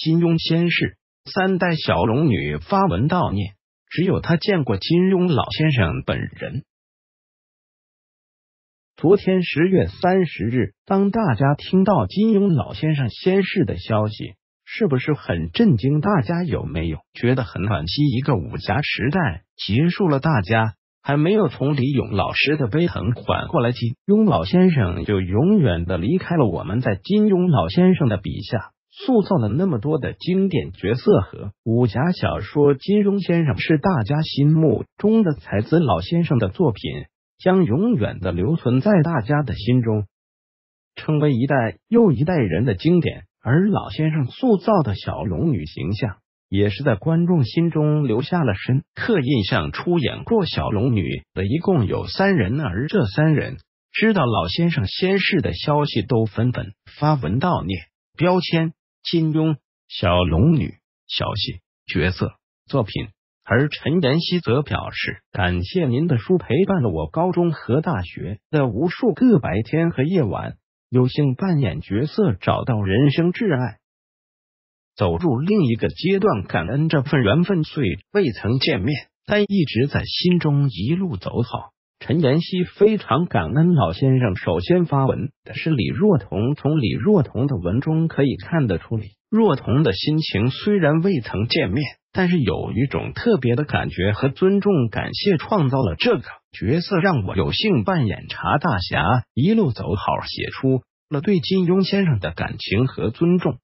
金庸先逝，三代小龙女发文悼念，只有她见过金庸老先生本人。昨天十月三十日，当大家听到金庸老先生先逝的消息，是不是很震惊？大家有没有觉得很惋惜？一个武侠时代结束了，大家还没有从李勇老师的悲痛缓过来，金庸老先生就永远的离开了我们。在金庸老先生的笔下。塑造了那么多的经典角色和武侠小说，金庸先生是大家心目中的才子老先生的作品，将永远的留存在大家的心中，成为一代又一代人的经典。而老先生塑造的小龙女形象，也是在观众心中留下了深刻印象。出演过小龙女的一共有三人，而这三人知道老先生仙逝的消息，都纷纷发文悼念。标签。金庸《小龙女》小戏角色作品，而陈妍希则表示感谢您的书陪伴了我高中和大学的无数个白天和夜晚，有幸扮演角色找到人生挚爱，走入另一个阶段，感恩这份缘分，虽未曾见面，但一直在心中，一路走好。陈妍希非常感恩老先生首先发文的是李若彤，从李若彤的文中可以看得出李若彤的心情。虽然未曾见面，但是有一种特别的感觉和尊重。感谢创造了这个角色，让我有幸扮演茶大侠，一路走好，写出了对金庸先生的感情和尊重。